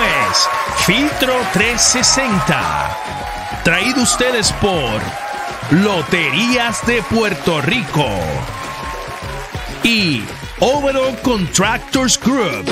es Filtro 360. Traído ustedes por Loterías de Puerto Rico y Overall Contractors Group.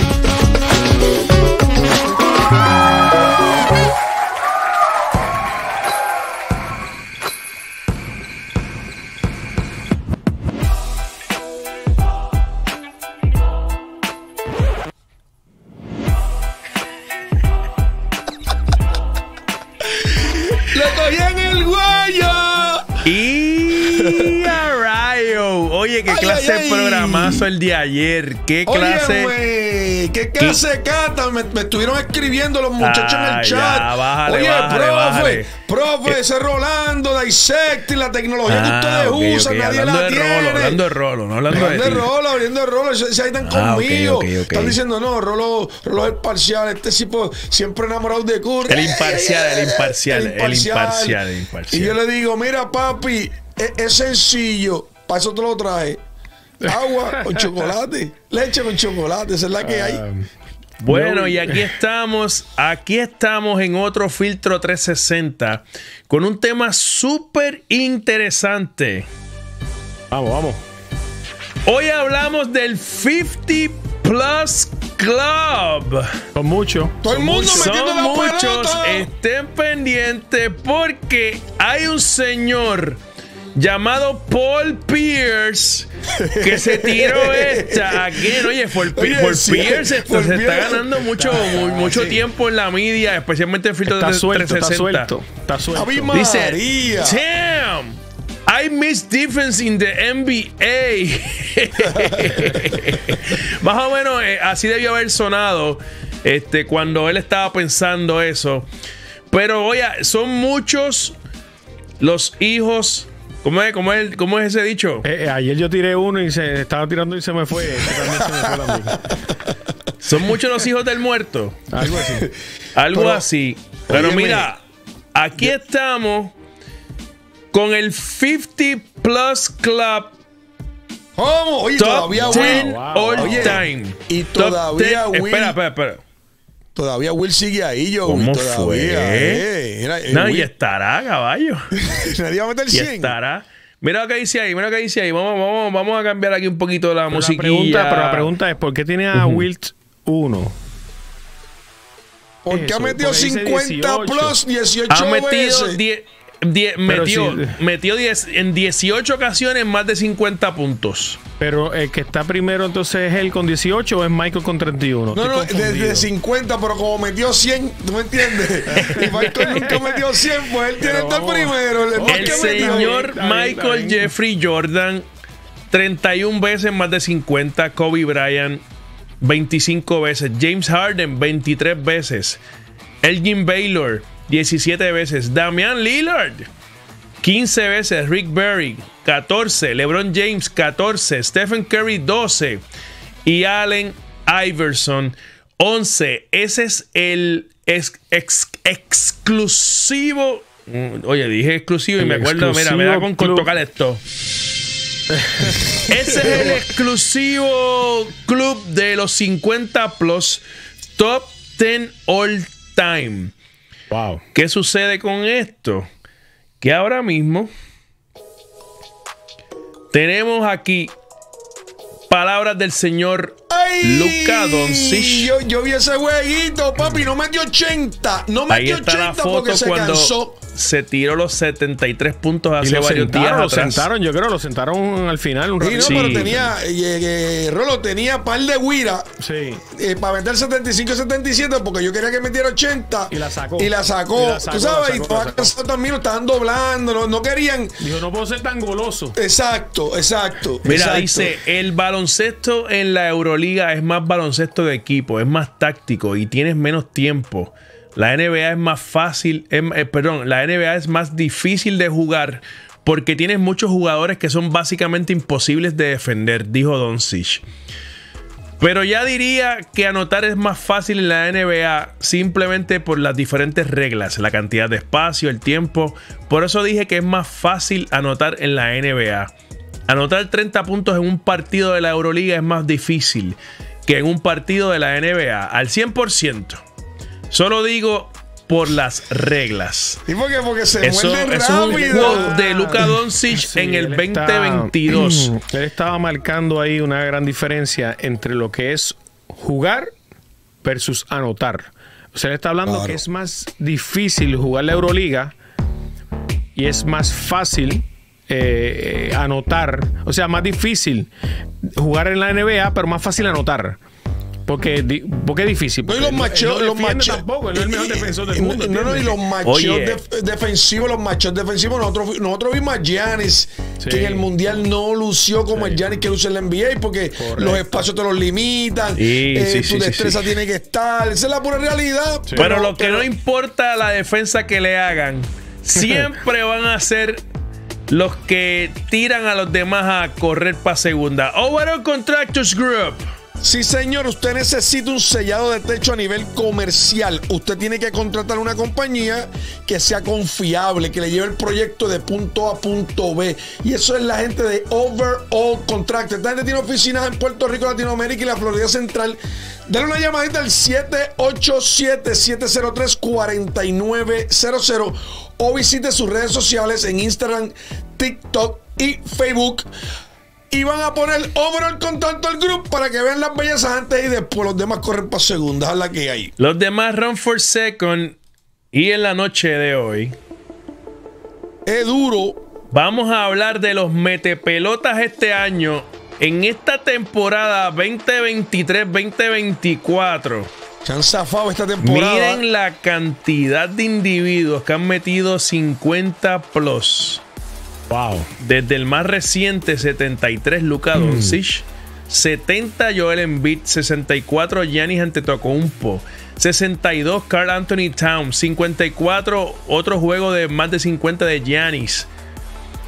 qué clase de programazo el de ayer. Qué clase. Oye, qué clase de cata. Me, estuvieron escribiendo los muchachos en el ah, chat. Oye, profe, profe, ese Rolando, Dissect y la tecnología que ah, ustedes usan, nadie la tiene. hablando de Rolo, no hablando de, de Rolo, hablando de Rolo, se, ahí están ah, conmigo. están diciendo, no, Rolo, Rolo es parcial, este tipo pues, siempre enamorado de Curry. El imparcial, el imparcial, el imparcial, el imparcial. Y yo le digo, mira, papi, e, es sencillo. Para eso te lo traje. Agua con chocolate. Leche con chocolate. Esa es la que hay. Ah, bueno, y aquí estamos. Aquí estamos en otro filtro 360 con un tema súper interesante. Vamos, vamos. Hoy hablamos del 50 Plus Club. Con muchos. Todo el mundo Son muchos. Estén pendientes porque hay un señor llamado Paul Pierce que se tiró esta. Aquí, oye, Paul, Pierce se está ganando mucho, mucho tiempo en la media, especialmente en filtro está de suelto, 360. Está suelto, está suelto. Dice, Damn, I miss defense in the NBA. Más o menos eh, así debió haber sonado este, cuando él estaba pensando eso. Pero oye, son muchos los hijos ¿Cómo es, cómo es, cómo es ese dicho? Eh, eh, ayer yo tiré uno y se estaba tirando y se me fue. Este Son muchos los hijos del muerto. Algo así. Algo así. Pero mira, aquí estamos con el 50 Plus Club. ¿Cómo? Oye, top todavía Will. all time. Y todavía Will. Espera, espera, espera. Todavía Will sigue ahí, yo. ¿Cómo todavía, fue? Eh. Eh, no, y estará, caballo. Nadie va a meter 100. Y estará. Mira lo que dice ahí, mira lo que dice ahí. Vamos, vamos, vamos a cambiar aquí un poquito la música. Pero la pregunta es, ¿por qué tiene a Wilt 1? Porque ha metido 50 plus 18 ha metido 10 metió, en 18 ocasiones más de 50 puntos. Pero el que está primero entonces es él con 18 o es Michael con 31. No, no, desde 50, pero como metió 100, ¿tú me entiendes? Michael nunca metió 100, pues él tiene que estar primero. El, señor Michael Jeffrey Jordan, 31 veces más de 50. Kobe Bryant, 25 veces. James Harden, 23 veces. Elgin Baylor, 17 veces. Damian Lillard, 15 veces. Rick Berry, 14. LeBron James, 14. Stephen Curry, 12. Y Allen Iverson, 11. Ese es el exclusivo. Mm, oye, dije exclusivo y me acuerdo, mira, me da con tocar esto. Ese es el exclusivo club de los 50 plus top 10 all time. ¿Qué sucede con esto? Que ahora mismo tenemos aquí palabras del señor Luca Doncic. Yo, yo vi ese jueguito, papi, no me dio 80. No dio 80 la porque se cansó se tiró los 73 puntos hace lo varios sentaron, Lo sentaron, yo creo, lo sentaron al final un sí, no, pero tenía, eh, eh, eh, Rolo tenía par de guira sí. para meter 75-77 porque yo quería que metiera 80 y la sacó. Y la sacó, tú sabes, y todas las también estaban doblando, no, querían. yo no puedo ser tan goloso. Exacto, exacto. Mira, dice, el baloncesto en la Euroliga es más baloncesto de equipo, es más táctico y tienes menos tiempo. La NBA es más fácil, eh, perdón, la NBA es más difícil de jugar porque tienes muchos jugadores que son básicamente imposibles de defender, dijo Don Doncic. Pero ya diría que anotar es más fácil en la NBA simplemente por las diferentes reglas, la cantidad de espacio, el tiempo. Por eso dije que es más fácil anotar en la NBA. Anotar 30 puntos en un partido de la Euroliga es más difícil que en un partido de la NBA, al 100%. Solo digo por las reglas. ¿Y por qué? Porque se eso, de Luka Doncic en el 2022. él estaba marcando ahí una gran diferencia entre lo que es jugar versus anotar. O sea, está hablando que es más difícil jugar la Euroliga y es más fácil eh, eh, anotar. O sea, más difícil jugar en la NBA, pero más fácil anotar. Porque, es difícil. No, y los machos, no No, y los machos defensivos, los machos defensivos. Nosotros, nosotros vimos a Giannis, que en el mundial no lució como el Giannis que luce en la NBA, porque los espacios te los limitan, y eh, destreza tiene que estar. Esa es la pura realidad. Pero lo que no importa la defensa que le hagan, siempre van a ser los que tiran a los demás a correr para segunda. Overall Contractors Group. Sí, señor, usted necesita un sellado de techo a nivel comercial. Usted tiene que contratar una compañía que sea confiable, que le lleve el proyecto de punto a punto B. Y eso es la gente de Overall Contractor. Esta gente tiene oficinas en Puerto Rico, Latinoamérica y la Florida Central. Dale una llamadita al 787-703-4900 o visite sus redes sociales en Instagram, TikTok y Facebook y van a poner overall con tanto al grupo para que vean las bellezas antes y después. Los demás corren para segunda, a la que hay. Los demás run for second. Y en la noche de hoy. Es duro. Vamos a hablar de los metepelotas este año. En esta temporada 2023-2024. Se han zafado esta temporada. Miren la cantidad de individuos que han metido 50 plus. Desde el más reciente 73 Luka mm. Doncic, 70 Joel Embiid, 64 Giannis Antetokounmpo, 62 Carl Anthony Town, 54 otro juego de más de 50 de Giannis.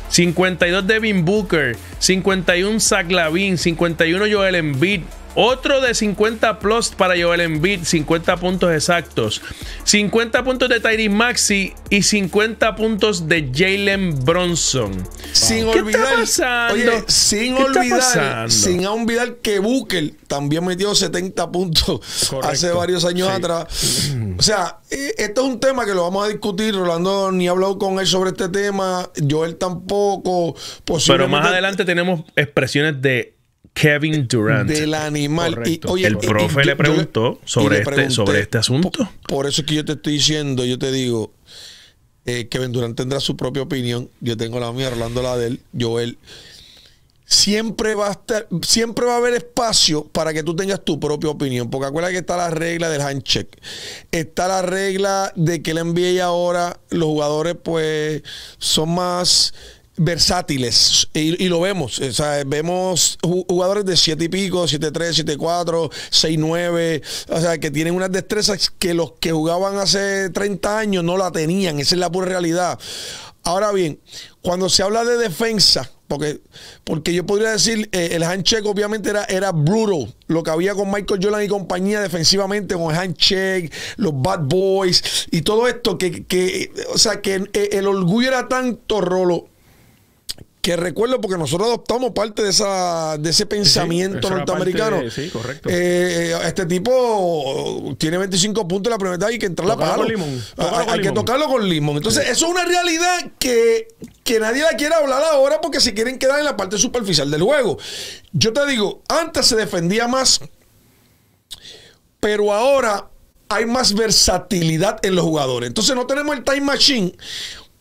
52 Devin Booker, 51 Zach Lavin, 51 Joel Embiid, otro de 50 plus para Joel Embiid, 50 puntos exactos. 50 puntos de Tyree Maxi y 50 puntos de Jalen Bronson. Sin olvidar, sin olvidar, que Booker también metió 70 puntos hace varios años atrás. Mm. O sea, eh, esto es un tema que lo vamos a discutir. Rolando ni ha hablado con él sobre este tema. él tampoco. Pero más adelante tenemos expresiones de Kevin Durant. Del animal. el profe le preguntó sobre, este, sobre este asunto. Por, eso es que yo te estoy diciendo, yo te digo, eh, Kevin Durant tendrá su propia opinión. Yo tengo la mía, Rolando la de él, Joel. Siempre va a estar, siempre va a haber espacio para que tú tengas tu propia opinión. Porque acuérdate que está la regla del handshake. Está la regla de que él NBA ahora, los jugadores, pues, son más versátiles y, lo vemos. O sea, vemos jugadores de 7 y pico, 7-3, 7-4, 6-9, o sea, que tienen unas destrezas que los que jugaban hace 30 años no la tenían. Esa es la pura realidad. Ahora bien, cuando se habla de defensa, porque, porque yo podría decir, eh, el handshake obviamente era, era brutal, lo que había con Michael Jordan y compañía defensivamente, con el handshake, los bad boys y todo esto, que, que o sea, que eh, el orgullo era tanto, Rolo, que recuerdo porque nosotros adoptamos parte de esa de ese pensamiento norteamericano. Eh, eh, este tipo oh, tiene 25 puntos en la primera etapa y que entrar la palabra. Ah, hay, que tocarlo con limón. Entonces, eso es una realidad que, que nadie la quiere hablar ahora porque se quieren quedar en la parte superficial del juego. Yo te digo, antes se defendía más, pero ahora hay más versatilidad en los jugadores. Entonces no tenemos el time machine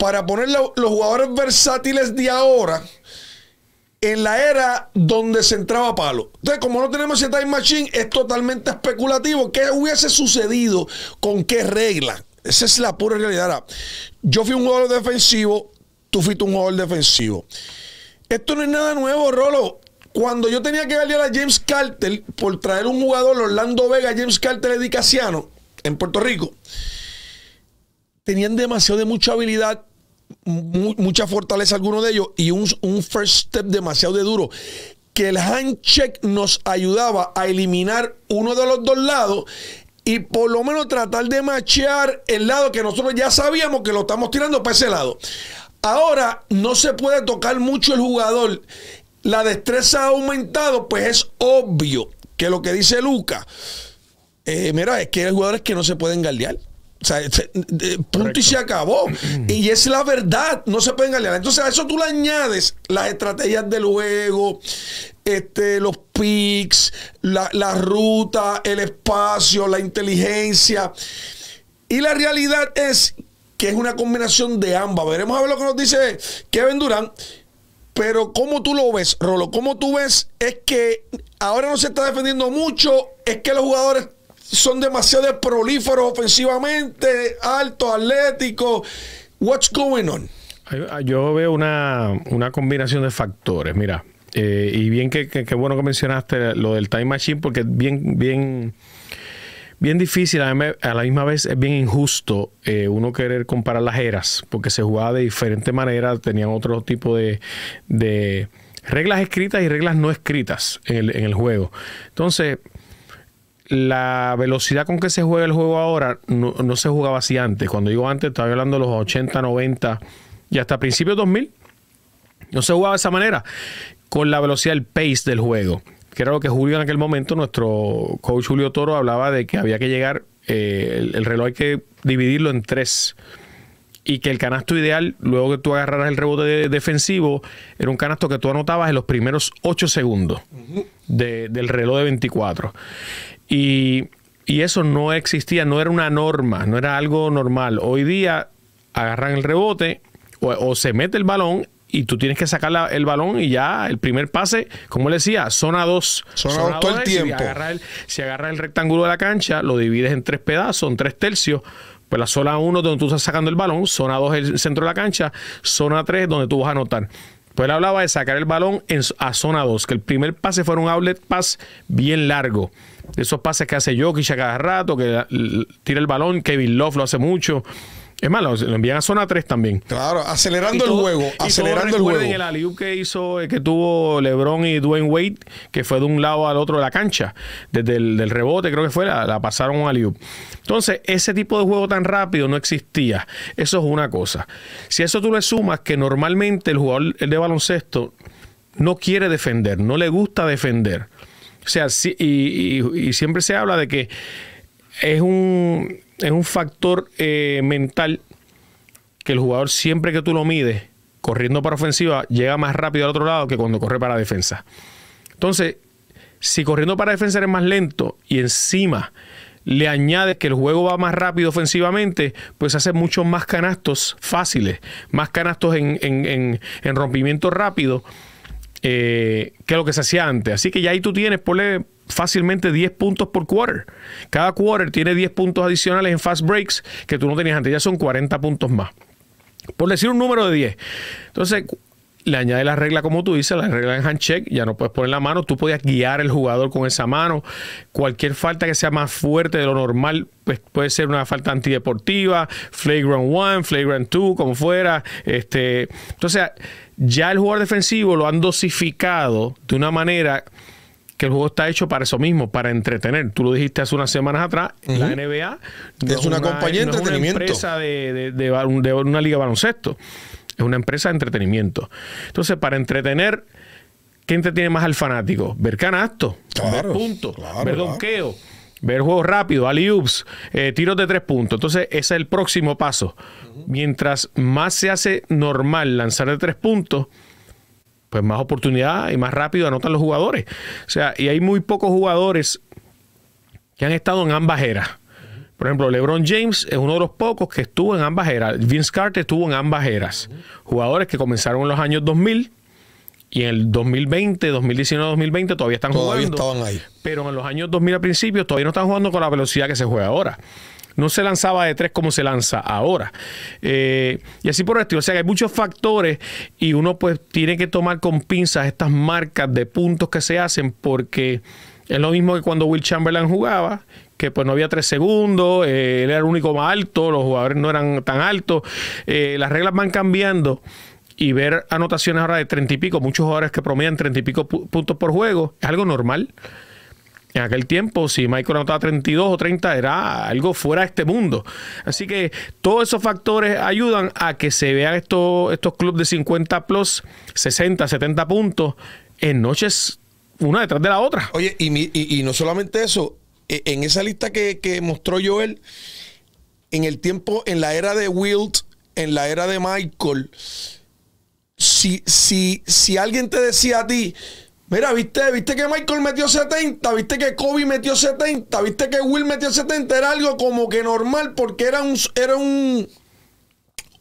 para poner los jugadores versátiles de ahora en la era donde se entraba palo. Entonces, como no tenemos ese time machine, es totalmente especulativo. ¿Qué hubiese sucedido? ¿Con qué regla? Esa es la pura realidad. yo fui un jugador defensivo, tú fuiste un jugador defensivo. Esto no es nada nuevo, Rolo. Cuando yo tenía que darle a James Carter por traer un jugador, Orlando Vega, James Carter Edicasiano, en Puerto Rico, tenían demasiado de mucha habilidad mucha fortaleza alguno de ellos y un, first step demasiado de duro que el hand check nos ayudaba a eliminar uno de los dos lados y por lo menos tratar de machear el lado que nosotros ya sabíamos que lo estamos tirando para ese lado. Ahora no se puede tocar mucho el jugador. La destreza ha aumentado, pues es obvio que lo que dice Luca, eh, mira, es que hay jugadores que no se pueden galdear. O sea, punto y se acabó. y es la verdad, no se pueden aliar. Entonces a eso tú le añades las estrategias de juego, este, los picks, la, ruta, el espacio, la inteligencia. Y la realidad es que es una combinación de ambas. Veremos a ver lo que nos dice Kevin Durán Pero como tú lo ves, Rolo? como tú ves? Es que ahora no se está defendiendo mucho, es que los jugadores son demasiado prolíferos ofensivamente, altos, atléticos. What's going on? Yo veo una, combinación de factores, mira. Eh, y bien que, bueno que mencionaste lo del Time Machine, porque es bien, bien, bien difícil, a la misma vez es bien injusto eh, uno querer comparar las eras, porque se jugaba de diferente manera, tenían otro tipo de, de reglas escritas y reglas no escritas en el, en el juego. Entonces, la velocidad con que se juega el juego ahora no, se jugaba así antes. Cuando digo antes, estaba hablando de los 80, 90 y hasta principios 2000. No se jugaba de esa manera, con la velocidad, del pace del juego, que era lo que Julio en aquel momento, nuestro coach Julio Toro, hablaba de que había que llegar, eh, el, reloj hay que dividirlo en tres. Y que el canasto ideal, luego que tú agarraras el rebote defensivo, era un canasto que tú anotabas en los primeros 8 segundos del reloj de 24. Y, y eso no existía, no era una norma, no era algo normal. Hoy día agarran el rebote o, se mete el balón y tú tienes que sacar el balón y ya el primer pase, como le decía, zona 2. Zona 2 todo el tiempo. Si agarras el, agarra el rectángulo de la cancha, lo divides en tres pedazos, en tres tercios. Pues la zona 1 donde tú estás sacando el balón, zona 2 el centro de la cancha, zona 3 donde tú vas a anotar. Pues él hablaba de sacar el balón en, a zona 2, que el primer pase fue un outlet pass bien largo. Esos pases que hace Jokic a cada rato, que tira el balón, Kevin Love lo hace mucho. Es más, lo, envían a zona 3 también. Claro, acelerando el juego. acelerando el juego. el aliú que hizo, eh, que tuvo LeBron y Dwayne Wade, que fue de un lado al otro de la cancha. Desde el rebote, creo que fue, la, pasaron a aliú. Entonces, ese tipo de juego tan rápido no existía. Eso es una cosa. Si eso tú le sumas que normalmente el jugador el de baloncesto no quiere defender, no le gusta defender. O sea, y siempre se habla de que es un es un factor eh, mental que el jugador siempre que tú lo mides, corriendo para ofensiva, llega más rápido al otro lado que cuando corre para defensa. Entonces, si corriendo para defensa eres más lento y encima le añades que el juego va más rápido ofensivamente, pues hace muchos más canastos fáciles, más canastos en, rompimiento rápido eh, que lo que se hacía antes. Así que ya ahí tú tienes, ponle fácilmente 10 puntos por quarter. Cada quarter tiene 10 puntos adicionales en fast breaks que tú no tenías antes, ya son 40 puntos más. Por decir un número de 10. Entonces, le añade la regla como tú dices, la regla en hand check. ya no puedes poner la mano, tú podías guiar el jugador con esa mano, cualquier falta que sea más fuerte de lo normal, pues puede ser una falta antideportiva, flagrant one, flagrant two, como fuera, este, entonces ya el jugador defensivo lo han dosificado de una manera que el juego está hecho para eso mismo, para entretener. Tú lo dijiste hace unas semanas atrás, la NBA es, una, compañía de entretenimiento. una empresa de, una liga de baloncesto, es una empresa de entretenimiento. Entonces, para entretener, ¿qué entretiene más al fanático? Ver canasto ver puntos, ver donqueo. ver juegos rápidos, alley eh, tiros de tres puntos. Entonces, ese es el próximo paso. Mientras más se hace normal lanzar de tres puntos, pues más oportunidad y más rápido anotan los jugadores. O sea, y hay muy pocos jugadores que han estado en ambas eras. Por ejemplo, LeBron James es uno de los pocos que estuvo en ambas eras. Vince Carter estuvo en ambas eras. Jugadores que comenzaron en los años 2000 y en el 2020, 2019, 2020 todavía están todavía jugando. Estaban ahí. Pero en los años 2000 al principio todavía no están jugando con la velocidad que se juega ahora. No se lanzaba de tres como se lanza ahora. Eh, y así por el estilo. O sea que hay muchos factores y uno pues tiene que tomar con pinzas estas marcas de puntos que se hacen porque es lo mismo que cuando Will Chamberlain jugaba, que pues no había tres segundos, eh, él era el único más alto, los jugadores no eran tan altos, eh, las reglas van cambiando y ver anotaciones ahora de treinta y pico, muchos jugadores que promedian treinta y pico puntos por juego, es algo normal. En aquel tiempo, si Michael anotaba 32 o 30, era algo fuera de este mundo. Así que todos esos factores ayudan a que se vean estos, estos clubes de 50 plus, 60, 70 puntos en noches una detrás de la otra. Oye, y, no solamente eso, e, en esa lista que, mostró Joel, en el tiempo, en la era de Wilt, en la era de Michael, si, si, si alguien te decía a ti, Mira, viste, viste que Michael metió 70, viste que Kobe metió 70, viste que Will metió 70, era algo como que normal porque era un era un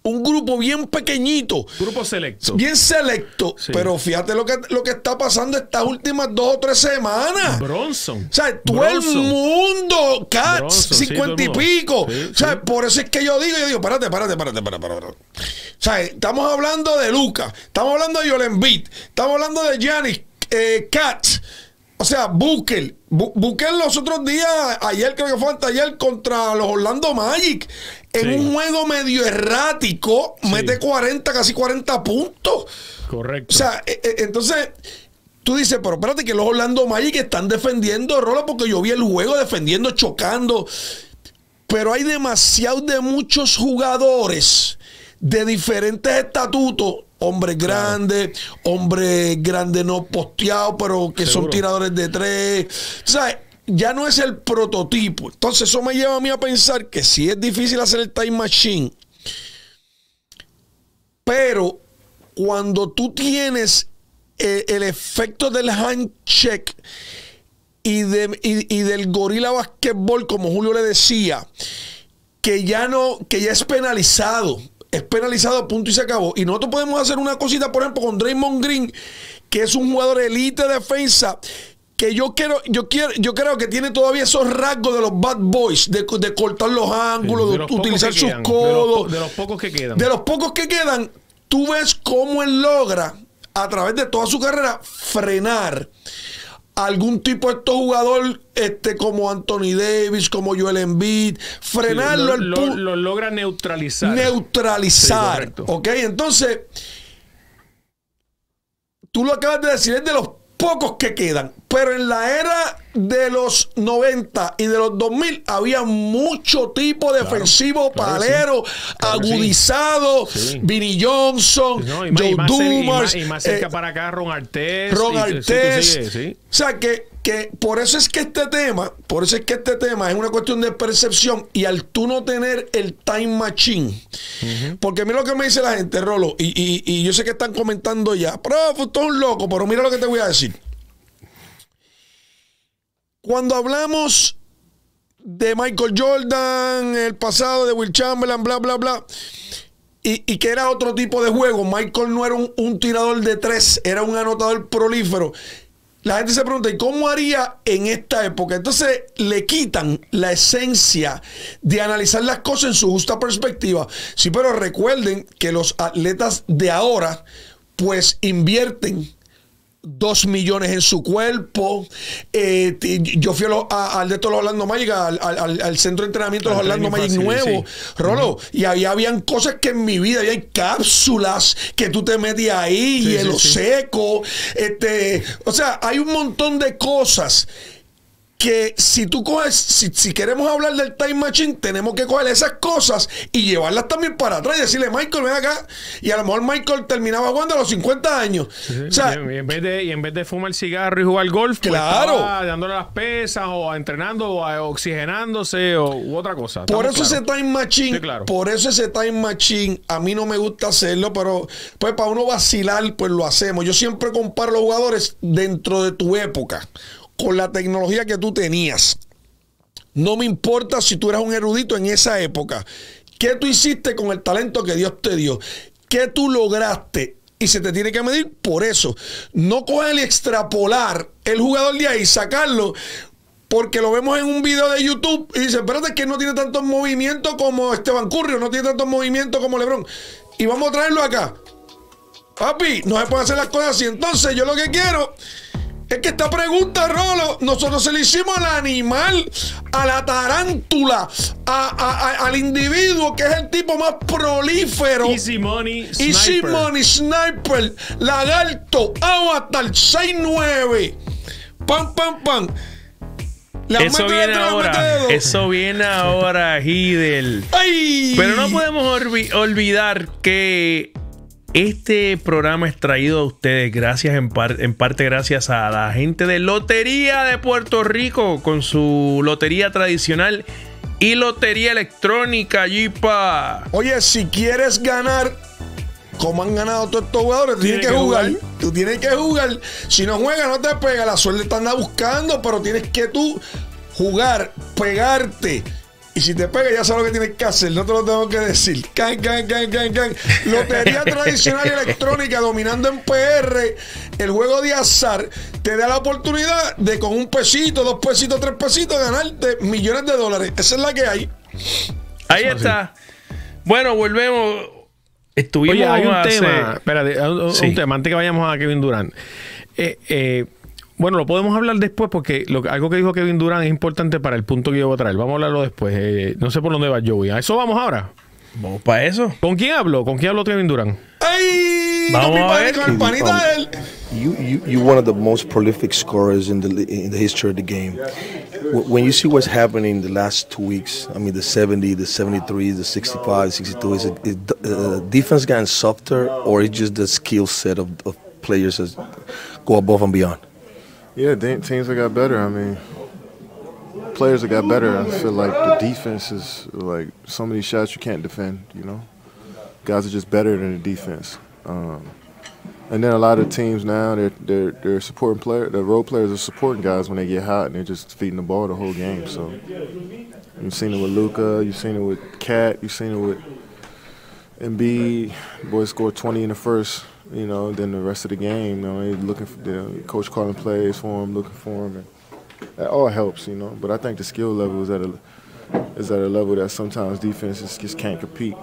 un grupo bien pequeñito. Grupo selecto. Bien selecto. Pero fíjate lo que, lo que está pasando estas últimas dos o tres semanas. Bronson. O sea, todo el mundo, Cats, 50 y pico. o sea, por eso es que yo digo, yo digo, párate, párate, párate, párate, párate. O sea, estamos hablando de Lucas, estamos hablando de Beat. estamos hablando de Giannis, eh, O sea, Booker. Busquen los otros días, ayer creo que fue antes ayer, contra los Orlando Magic. En un juego medio errático, mete 40, casi 40 puntos. Correcto. O sea, eh, eh, entonces tú dices, pero espérate que los Orlando Magic están defendiendo Rola porque yo vi el juego defendiendo, chocando. Pero hay demasiado de muchos jugadores de diferentes estatutos Hombre grande, hombre grande no posteado, pero que son tiradores de tres. ¿Sabes? Ya no es el prototipo. Entonces, eso me lleva a mí a pensar que sí es difícil hacer el time machine, pero cuando tú tienes eh, el, efecto del hand check y, del gorila basquetbol, como Julio le decía, que ya no, que ya es penalizado es penalizado, punto y se acabó. Y nosotros podemos hacer una cosita, por ejemplo, con Draymond Green, que es un jugador elite de defensa, que yo quiero, yo quiero, yo creo que tiene todavía esos rasgos de los bad boys, de, cortar los ángulos, de, utilizar sus codos. de los pocos que quedan. De los pocos que quedan, tú ves cómo él logra, a través de toda su carrera, frenar algún tipo de estos jugadores este, como Anthony Davis, como Joel Embiid, frenarlo. Lo, lo, lo logra neutralizar. Neutralizar. ok, entonces, tú lo acabas de decir, es de los pocos que quedan, pero en la era de los 90 y de los 2000 había mucho tipo defensivo palero, agudizado, sí. Johnson, Joe Dumas. Y más, cerca eh, para acá, Ron Artés. Ron Artés. O sea, que, que por eso es que este tema, por eso es que este tema es una cuestión de percepción y al tú no tener el time machine. Porque mira lo que me dice la gente, Rolo, y, y yo sé que están comentando ya, pero tú un loco, pero mira lo que te voy a decir. Cuando hablamos de Michael Jordan, el pasado de Will Chamberlain, bla, bla, bla, y, que era otro tipo de juego, Michael no era un, un tirador de tres, era un anotador prolífero. La gente se pregunta, ¿y cómo haría en esta época? Entonces le quitan la esencia de analizar las cosas en su justa perspectiva. Sí, pero recuerden que los atletas de ahora pues invierten dos millones en su cuerpo. Eh, yo fui al de todos los Orlando Magic, al, centro de entrenamiento de los Orlando Magic nuevo, Rolo. Y había habían cosas que en mi vida, había cápsulas que tú te metías ahí, Y hielo seco. Este, o sea, hay un montón de cosas que si tú coges, si, queremos hablar del time machine, tenemos que coger esas cosas y llevarlas también para atrás y decirle, Michael, ven acá. Y a lo mejor Michael terminaba jugando a los 50 años. y, en vez de, y en vez de fumar cigarro y jugar golf, pues, claro. Pues dándole las pesas o entrenando o eh, oxigenándose o u otra cosa. Por eso ese time machine, por eso ese time machine, a mí no me gusta hacerlo, pero pues para uno vacilar, pues lo hacemos. Yo siempre comparo los jugadores dentro de tu época con la tecnología que tú tenías. No me importa si tú eras un erudito en esa época. ¿Qué tú hiciste con el talento que Dios te dio? ¿Qué tú lograste? Y se te tiene que medir por eso. No coger el extrapolar el jugador de ahí, sacarlo, porque lo vemos en un video de YouTube y dice, espérate, que no tiene tantos movimientos como Esteban Currio, no tiene tantos movimientos como Lebron. Y vamos a traerlo acá. Papi, no se pueden hacer las cosas así. Entonces, yo lo que quiero es que esta pregunta, Rolo, nosotros se le hicimos al animal, a la tarántula, al individuo que es el tipo más prolífero. Easy Money Sniper. Easy Money Sniper, el Avatar 69. Pam, pam, pam. eso viene, ahora, eso viene ahora, Hidel. Pero no podemos olvidar que este programa es traído a ustedes gracias en, parte gracias a la gente de Lotería de Puerto Rico con su lotería tradicional y lotería electrónica, Yipa. Oye, si quieres ganar como han ganado todos estos jugadores, tienes, que, jugar. Tú tienes que jugar. Si no juegas, no te pega. La suerte te anda buscando, pero tienes que tú jugar, pegarte y si te pega, ya sabes lo que tienes que hacer, no te lo tengo que decir. Lotería tradicional electrónica dominando en PR. El juego de azar te da la oportunidad de con un pesito, dos pesitos, tres pesitos ganarte millones de dólares. Esa es la que hay. Ahí está. Bueno, volvemos. Estuvimos un tema. Espérate, un, tema antes que vayamos a Kevin Durant. Eh, eh bueno, lo podemos hablar después porque lo, algo que dijo Kevin Durán es importante para el punto que yo voy a traer. Vamos a hablarlo después. Eh, no sé por dónde va Joey. A eso vamos ahora. Vamos para eso. ¿Con quién hablo? ¿Con quién hablo Kevin Durán? ¡Ay! Vamos a ver. Con panita de él. You, you, you're one of the most prolific scorers in the, in the history of the game. When you see what's happening the last two weeks, I mean, the 70, the 73, the 65, 62, is it, is, uh, defense getting softer or is just the skill set of, of players that go above and beyond? Yeah, teams that got better. I mean, players that got better. I feel like the defense is like so many shots you can't defend. You know, guys are just better than the defense. Um, and then a lot of teams now they're they're, they're supporting player the role players are supporting guys when they get hot and they're just feeding the ball the whole game. So you've seen it with Luca, you've seen it with Cat, you've seen it with Embiid. Boys scored 20 in the first you know, then the rest of the game, you know, he's looking for the coach calling plays for him, looking for him, and that all helps, you know. But I think the skill level is at a is at a level that sometimes defenses just can't compete.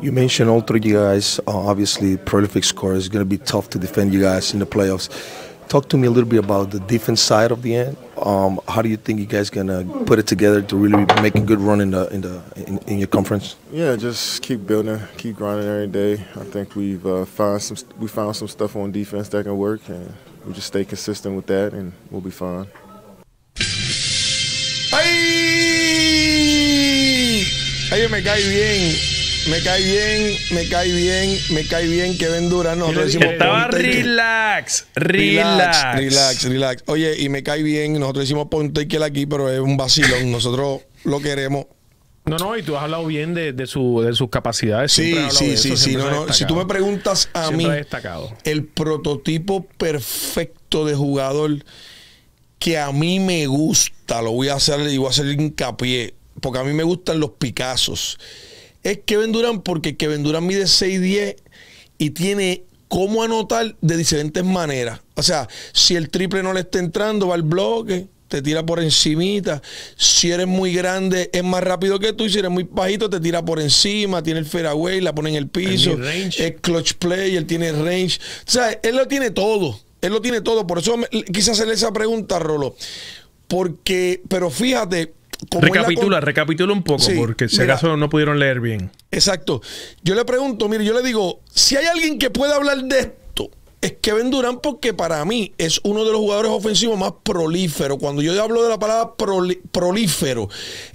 You mentioned all three guys, uh, obviously prolific scorers. It's going to be tough to defend you guys in the playoffs. Talk to me a little bit about the defense side of the end. Um, how do you think you guys gonna put it together to really make a good run in the in the in, in your conference? Yeah, just keep building, keep grinding every day. I think we've uh, found some we found some stuff on defense that can work, and we just stay consistent with that, and we'll be fine. Hey, ay, me cae bien. me cae bien, me cae bien, me cae bien Kevin vendura Nosotros decimos Estaba relax, relax, relax. Relax, Oye, y me cae bien, nosotros decimos ponte que aquí, pero es un vacilón. Nosotros lo queremos. No, no, y tú has hablado bien de, de, su, de sus capacidades. Sí, sí, sí, sí. No, Si tú me preguntas a mí, el prototipo perfecto de jugador que a mí me gusta, lo voy a hacer y voy a hacer hincapié, porque a mí me gustan los Picassos es que Venduran porque que Venduran mide 6'10 y tiene cómo anotar de diferentes maneras. O sea, si el triple no le está entrando, va al bloque, te tira por encimita. Si eres muy grande, es más rápido que tú. Y si eres muy bajito, te tira por encima, tiene el fairway, la pone en el piso. El clutch play, él tiene range. O sea, él lo tiene todo. Él lo tiene todo. Por eso quise hacerle esa pregunta, Rolo. Porque, pero fíjate, Recapitula, recapitula un poco, porque si acaso no pudieron leer bien. Exacto. Yo le pregunto, mire, yo le digo, si hay alguien que pueda hablar de esto, es Kevin Durán, porque para mí es uno de los jugadores ofensivos más prolíferos. Cuando yo hablo de la palabra prolífero,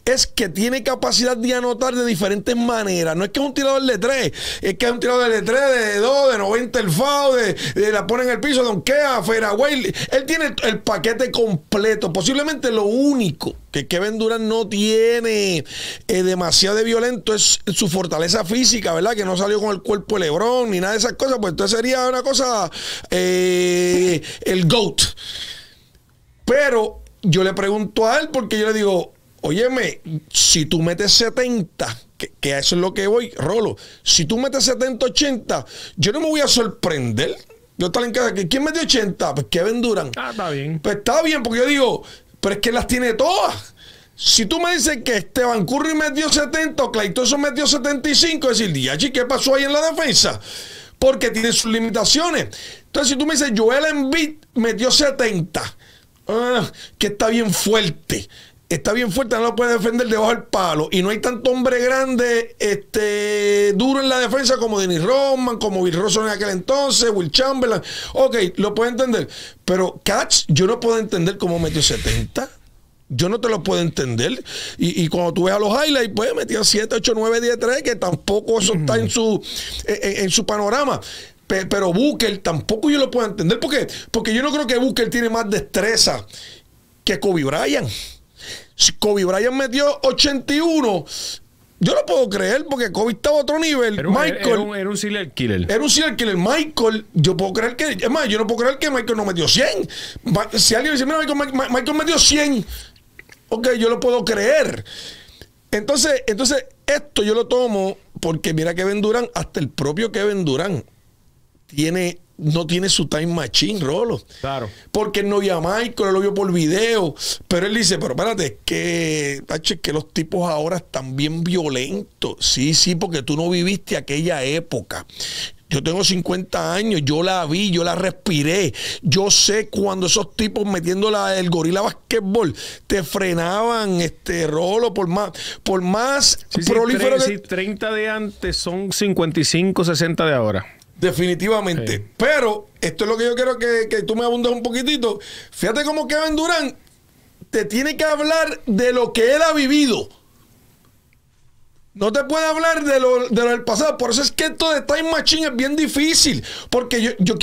es que tiene capacidad de anotar de diferentes maneras. No es que es un tirador de tres, es que es un tirador de tres, de dos, de 90 el FAO, de, la pone en el piso, donkea, güey. Él tiene el paquete completo. Posiblemente lo único que Kevin Durant no tiene eh, demasiado de violento, es su fortaleza física, ¿verdad? Que no salió con el cuerpo de Lebron ni nada de esas cosas, pues entonces sería una cosa, eh, el GOAT. Pero yo le pregunto a él porque yo le digo, óyeme, si tú metes 70, que, a eso es lo que voy, Rolo, si tú metes 70, 80, yo no me voy a sorprender. Yo tal en casa, ¿quién metió 80? Pues Kevin Durant. Ah, está bien. Pues está bien, porque yo digo, pero es que las tiene todas. Si tú me dices que Esteban Curry metió 70 o metió 75, es decir, Diachi, ¿qué pasó ahí en la defensa? Porque tiene sus limitaciones. Entonces, si tú me dices, Joel Embiid metió 70, ah, que está bien fuerte está bien fuerte, no lo puede defender debajo del palo. Y no hay tanto hombre grande, este, duro en la defensa como Denis Roman, como Bill Rosso en aquel entonces, Will Chamberlain. Ok, lo puedo entender. Pero Catch, yo no puedo entender cómo metió 70. Yo no te lo puedo entender. Y, cuando tú ves a los highlights, pues metían 7, 8, 9, 10, 3, que tampoco eso está en su, en, su panorama. pero Booker tampoco yo lo puedo entender. ¿Por qué? Porque yo no creo que Booker tiene más destreza que Kobe Bryant. Kobe Bryant metió 81. Yo no puedo creer porque Kobe estaba a otro nivel. Era un, Michael. Era un, killer. Era un killer. Michael, yo puedo creer que. Es más, yo no puedo creer que Michael no metió 100. Si alguien dice, mira, Michael, metió 100. Ok, yo lo puedo creer. Entonces, entonces, esto yo lo tomo porque mira Kevin Durant, hasta el propio Kevin Durant tiene no tiene su time machine, Rolo. Claro. Porque no Michael, lo vio por video. Pero él dice, pero espérate, que, que los tipos ahora están bien violentos. Sí, sí, porque tú no viviste aquella época. Yo tengo 50 años, yo la vi, yo la respiré. Yo sé cuando esos tipos metiendo la, el gorila basquetbol te frenaban este rolo por más por más sí, sí, 30 de antes son 55, 60 de ahora. Definitivamente. Pero esto es lo que yo quiero que, tú me abundes un poquitito. Fíjate cómo Kevin Durán te tiene que hablar de lo que él ha vivido. No te puede hablar de lo, del pasado. Por eso es que esto de Time Machine es bien difícil. Porque yo, yo,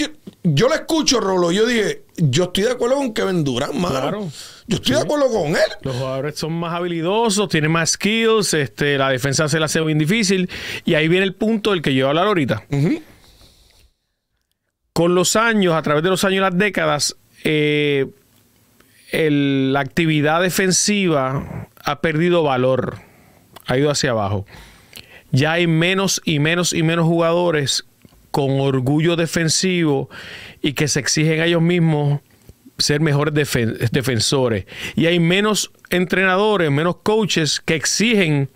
yo lo escucho, Rolo. Yo dije, yo estoy de acuerdo con Kevin Durán, Claro. Yo estoy de acuerdo con él. Los jugadores son más habilidosos, tienen más skills. Este, la defensa se la hace bien difícil. Y ahí viene el punto del que yo voy a hablar ahorita con los años, a través de los años y las décadas, eh, la actividad defensiva ha perdido valor, ha ido hacia abajo. Ya hay menos y menos y menos jugadores con orgullo defensivo y que se exigen a ellos mismos ser mejores defensores. Y hay menos entrenadores, menos coaches que exigen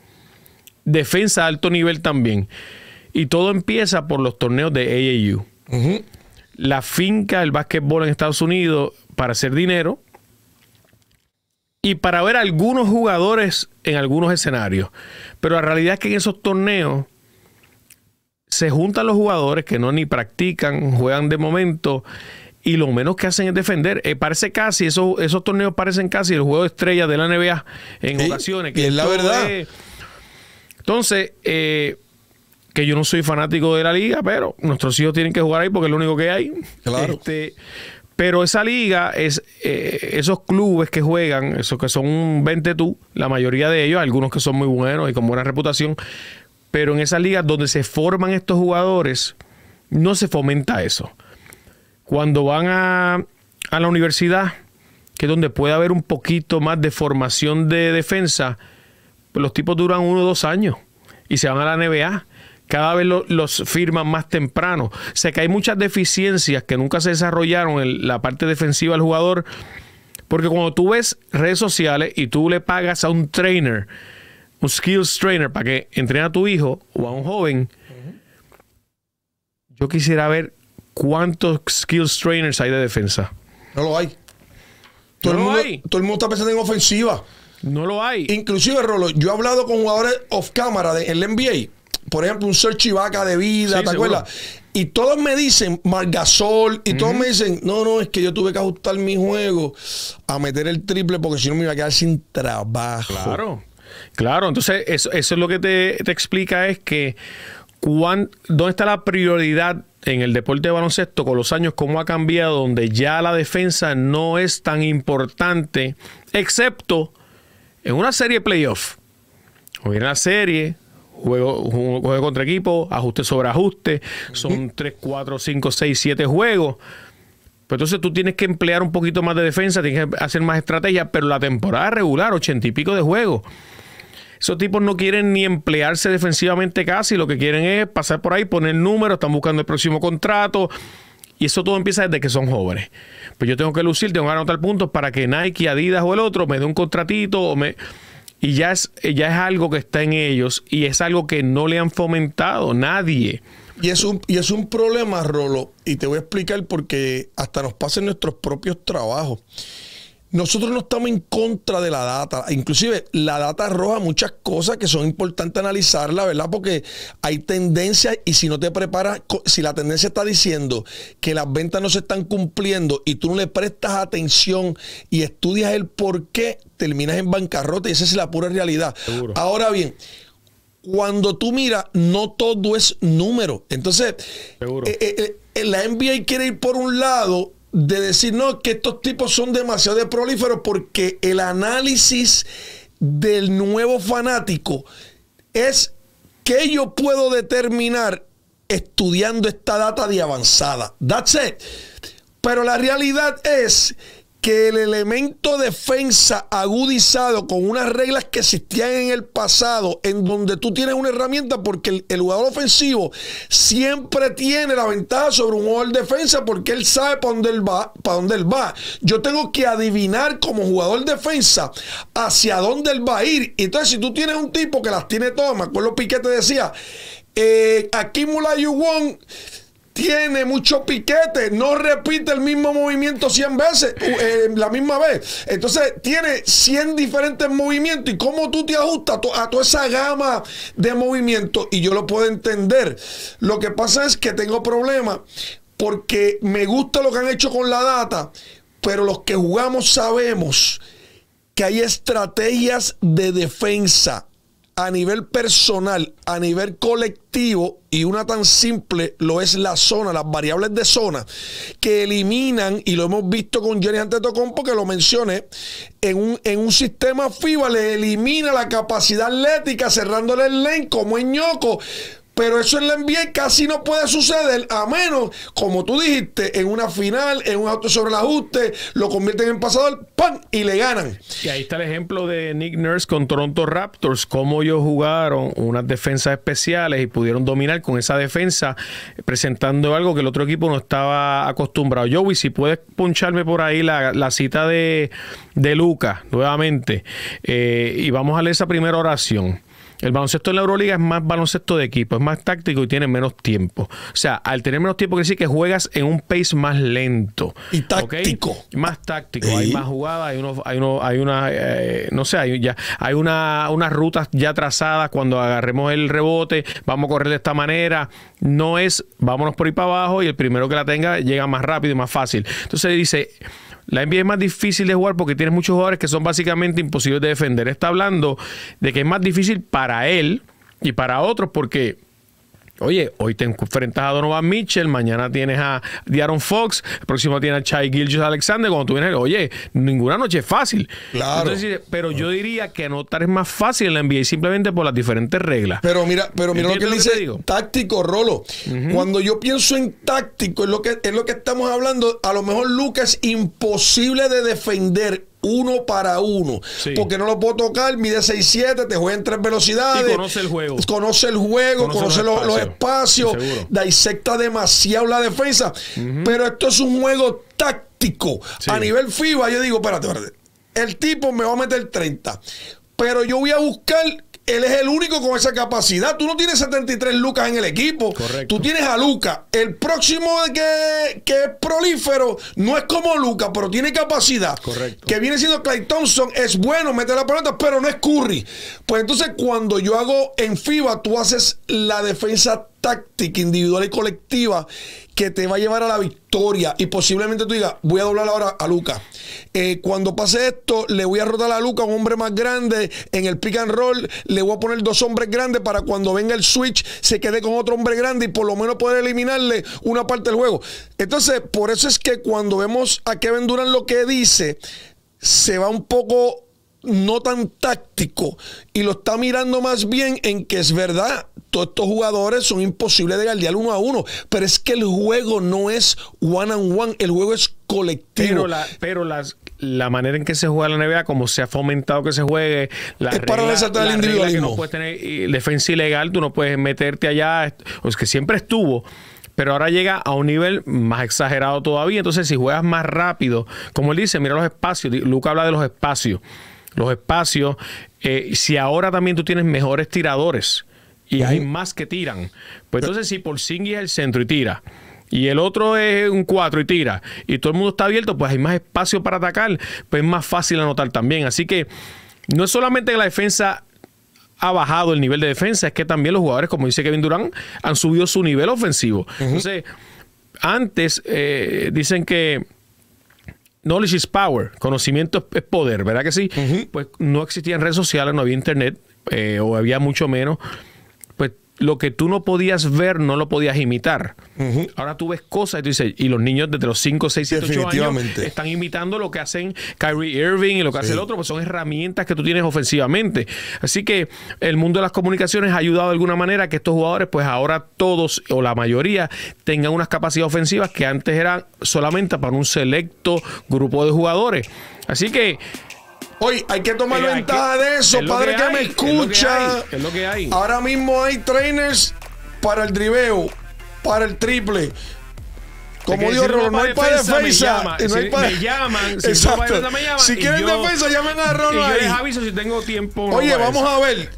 defensa a alto nivel también. Y todo empieza por los torneos de AAU la finca del básquetbol en Estados Unidos para hacer dinero y para ver algunos jugadores en algunos escenarios. Pero la realidad es que en esos torneos se juntan los jugadores que no ni practican, juegan de momento y lo menos que hacen es defender. Eh, parece casi, esos, esos torneos parecen casi el juego de estrellas de la NBA en ocasiones. Que es la verdad. Entonces, eh, que yo no soy fanático de la liga, pero nuestros hijos tienen que jugar ahí porque es lo único que hay. Claro. Este, pero esa liga, es, eh, esos clubes que juegan, esos que son 20 tú, la mayoría de ellos, algunos que son muy buenos y con buena reputación, pero en esa liga donde se forman estos jugadores, no se fomenta eso. Cuando van a, a la universidad, que es donde puede haber un poquito más de formación de defensa, los tipos duran uno o dos años y se van a la NBA cada vez los firman más temprano. O sea que hay muchas deficiencias que nunca se desarrollaron en la parte defensiva del jugador. Porque cuando tú ves redes sociales y tú le pagas a un trainer, un skills trainer, para que entrene a tu hijo o a un joven, yo quisiera ver cuántos skills trainers hay de defensa. No lo hay. Todo, no el, mundo, hay. todo el mundo está pensando en ofensiva. No lo hay. Inclusive, Rolo, yo he hablado con jugadores off camera en el NBA por ejemplo, un Ser Chivaca de vida, ¿te acuerdas? Y todos me dicen, Margasol, y todos me dicen, no, no, es que yo tuve que ajustar mi juego a meter el triple porque si no me iba a quedar sin trabajo. Claro, claro. Entonces, eso, es lo que te, explica es que dónde está la prioridad en el deporte de baloncesto con los años, cómo ha cambiado, donde ya la defensa no es tan importante, excepto en una serie playoff. O en una serie Juego, juego, contra equipo, ajuste sobre ajuste, son 3, 4, 5, 6, 7 juegos. Pero pues entonces tú tienes que emplear un poquito más de defensa, tienes que hacer más estrategia, pero la temporada regular, ochenta y pico de juegos. Esos tipos no quieren ni emplearse defensivamente casi, lo que quieren es pasar por ahí, poner números, están buscando el próximo contrato. Y eso todo empieza desde que son jóvenes. Pues yo tengo que lucir, tengo que anotar puntos para que Nike, Adidas o el otro me dé un contratito o me... Y ya es, ya es algo que está en ellos y es algo que no le han fomentado nadie. Y es un, y es un problema, Rolo, y te voy a explicar porque hasta nos pasa nuestros propios trabajos. Nosotros no estamos en contra de la data. Inclusive la data arroja muchas cosas que son importantes analizarla, ¿verdad? Porque hay tendencias y si no te preparas, si la tendencia está diciendo que las ventas no se están cumpliendo y tú no le prestas atención y estudias el por qué, terminas en bancarrota y esa es la pura realidad. Ahora bien, cuando tú miras, no todo es número. Entonces, eh, eh, eh, la NBA quiere ir por un lado de decir, no, que estos tipos son demasiado de prolíferos porque el análisis del nuevo fanático es que yo puedo determinar estudiando esta data de avanzada. That's it. Pero la realidad es que el elemento defensa agudizado con unas reglas que existían en el pasado, en donde tú tienes una herramienta, porque el, jugador ofensivo siempre tiene la ventaja sobre un jugador defensa, porque él sabe para dónde él va, para dónde él va. Yo tengo que adivinar como jugador defensa hacia dónde él va a ir. Entonces, si tú tienes un tipo que las tiene todas, me acuerdo te decía, eh, y un tiene mucho piquete, no repite el mismo movimiento 100 veces, eh, la misma vez. Entonces, tiene 100 diferentes movimientos y cómo tú te ajustas a toda esa gama de movimientos. Y yo lo puedo entender. Lo que pasa es que tengo problemas porque me gusta lo que han hecho con la data, pero los que jugamos sabemos que hay estrategias de defensa a nivel personal, a nivel colectivo, y una tan simple lo es la zona, las variables de zona, que eliminan, y lo hemos visto con Jenny Antetokounmpo, que lo mencioné, en un, en un sistema FIBA le elimina la capacidad atlética cerrándole el len como en ñoco. Pero eso en la NBA casi no puede suceder, a menos, como tú dijiste, en una final, en un auto sobre el ajuste, lo convierten en pasador, ¡pam! y le ganan. Y ahí está el ejemplo de Nick Nurse con Toronto Raptors, cómo ellos jugaron unas defensas especiales y pudieron dominar con esa defensa, presentando algo que el otro equipo no estaba acostumbrado. Joey, si puedes puncharme por ahí la, cita de, de Lucas nuevamente, eh, y vamos a leer esa primera oración. El baloncesto en la Euroliga es más baloncesto de equipo, es más táctico y tiene menos tiempo. O sea, al tener menos tiempo, quiere decir que juegas en un pace más lento. Y táctico. Más táctico. Hay más jugadas, hay hay una, eh, no sé, hay ya, hay una, unas rutas ya trazadas. Cuando agarremos el rebote, vamos a correr de esta manera. No es vámonos por ahí para abajo y el primero que la tenga llega más rápido y más fácil. Entonces dice la NBA es más difícil de jugar porque tiene muchos jugadores que son básicamente imposibles de defender. Está hablando de que es más difícil para él y para otros porque Oye, hoy te enfrentas a Donovan Mitchell, mañana tienes a Diaron Fox, el próximo tienes a Chai Gilgis Alexander. Cuando tú vienes, oye, ninguna noche es fácil. Claro. pero yo diría que anotar es más fácil en la NBA simplemente por las diferentes reglas. Pero mira, pero mira lo que dice: táctico, Rolo. Cuando yo pienso en táctico, es lo, que, es lo que estamos hablando. A lo mejor Lucas es imposible de defender uno para uno. Porque no lo puedo tocar, mide 6'7, te juega en tres velocidades. conoce el juego. Conoce el juego, conoce, los, espacios, demasiado la defensa. Pero esto es un juego táctico. A nivel FIBA, yo digo, espérate, espérate. El tipo me va a meter 30. Pero yo voy a buscar él es el único con esa capacidad. Tú no tienes 73 lucas en el equipo. Correcto. Tú tienes a Lucas. El próximo que, que es prolífero no es como Luca, pero tiene capacidad. Correcto. Que viene siendo Clay Thompson. Es bueno, meter la pelota, pero no es Curry. Pues entonces, cuando yo hago en FIBA, tú haces la defensa táctica individual y colectiva que te va a llevar a la victoria. Y posiblemente tú digas, voy a doblar ahora a Luca. Eh, cuando pase esto, le voy a rotar a Luca, un hombre más grande, en el pick and roll, le voy a poner dos hombres grandes para cuando venga el switch, se quede con otro hombre grande y por lo menos poder eliminarle una parte del juego. Entonces, por eso es que cuando vemos a Kevin Durant lo que dice, se va un poco no tan táctico y lo está mirando más bien en que es verdad todos estos jugadores son imposibles de galdear uno a uno. Pero es que el juego no es one on one, el juego es colectivo. Pero, la, pero las, la manera en que se juega la NBA, como se ha fomentado que se juegue, la defensa ilegal, tú no puedes meterte allá, es que siempre estuvo pero ahora llega a un nivel más exagerado todavía. Entonces, si juegas más rápido, como él dice, mira los espacios. Luca habla de los espacios. Los espacios, eh, si ahora también tú tienes mejores tiradores, y hay más que tiran. Pues eh. entonces, si Singh es el centro y tira, y el otro es un 4 y tira, y todo el mundo está abierto, pues hay más espacio para atacar, pues es más fácil anotar también. Así que no es solamente que la defensa ha bajado el nivel de defensa, es que también los jugadores, como dice Kevin Durán, han subido su nivel ofensivo. Entonces, antes eh, dicen que knowledge is power, conocimiento es poder, ¿verdad que sí? Pues no existían redes sociales, no había internet, eh, o había mucho menos lo que tú no podías ver, no lo podías imitar. Ahora tú ves cosas y tú dices, y los niños desde los 5, 6, 7, 8 años están imitando lo que hacen Kyrie Irving y lo que hace el otro, pues son herramientas que tú tienes ofensivamente. Así que el mundo de las comunicaciones ha ayudado de alguna manera a que estos jugadores, pues ahora todos o la mayoría tengan unas capacidades ofensivas que antes eran solamente para un selecto grupo de jugadores. Así que Oye, hay que tomar eh, ventaja de eso, padre que, me escucha. Es lo que hay, Ahora mismo hay trainers para el driveo, para el triple. Como Dios, no hay para defensa. si llaman. Exacto. si quieren defensa, llamen a Rolo. Y si tengo tiempo. Oye, vamos a ver.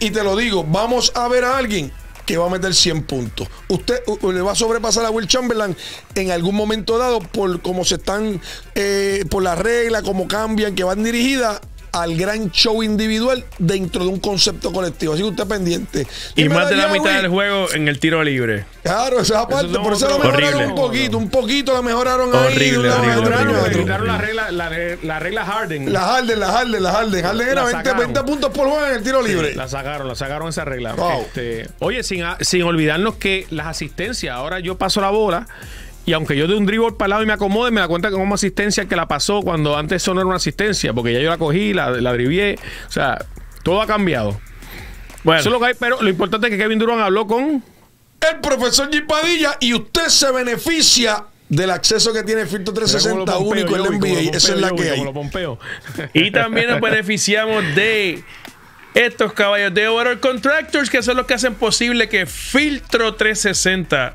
Y te lo digo, vamos a ver a alguien que va a meter 100 puntos. Usted le va a sobrepasar a Will Chamberlain en algún momento dado por cómo se están, eh, por la regla, cómo cambian, que van dirigidas al gran show individual dentro de un concepto colectivo. Así que usted pendiente. Y más de la mitad del juego en el tiro libre. Claro, esa parte. Eso por eso lo mejoraron un poquito. Un poquito la mejoraron horrible, ahí. Horrible, horrible, horrible la, regla, la, la, regla Harden. La Harden, la Harden, la Harden. Harden era 20, 20, puntos por juego en el tiro libre. la sacaron, la sacaron esa regla. Wow. Este, oye, sin, sin olvidarnos que las asistencias. Ahora yo paso la bola. Y aunque yo de un dribble para el lado y me acomode, me da cuenta que como asistencia que la pasó cuando antes eso no era una asistencia, porque ya yo la cogí, la, la O sea, todo ha cambiado. Bueno. Eso es lo que hay, pero lo importante es que Kevin Durant habló con. El profesor Gimpadilla Padilla y usted se beneficia del acceso que tiene Filtro 360 único en la NBA. Esa es la que hay. Y también nos beneficiamos de estos caballos de Overall Contractors, que son los que hacen posible que Filtro 360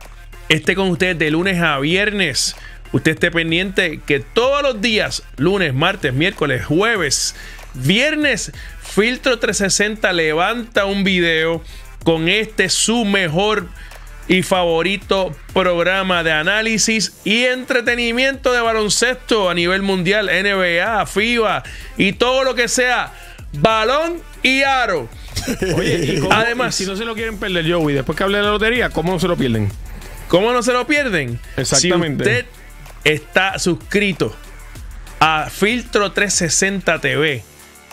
esté con ustedes de lunes a viernes. Usted esté pendiente que todos los días, lunes, martes, miércoles, jueves, viernes, Filtro 360 levanta un video con este su mejor y favorito programa de análisis y entretenimiento de baloncesto a nivel mundial, NBA, FIBA y todo lo que sea balón y aro. Oye, además, si no se lo quieren perder, Joey, después que hable de la lotería, ¿cómo no se lo pierden? ¿Cómo no se lo pierden? Exactamente. Si usted está suscrito a Filtro 360 TV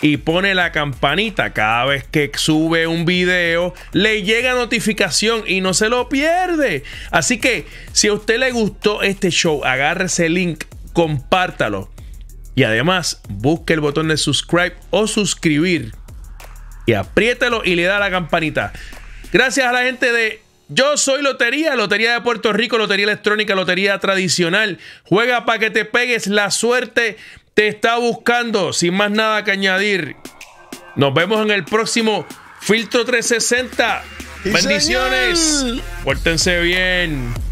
y pone la campanita cada vez que sube un video, le llega notificación y no se lo pierde. Así que si a usted le gustó este show, agárrese el link, compártalo. Y además, busque el botón de subscribe o suscribir y apriételo y le da la campanita. Gracias a la gente de yo soy lotería, lotería de Puerto Rico, lotería electrónica, lotería tradicional. Juega para que te pegues, la suerte te está buscando. Sin más nada que añadir. Nos vemos en el próximo Filtro 360. Bendiciones. Cuértense bien.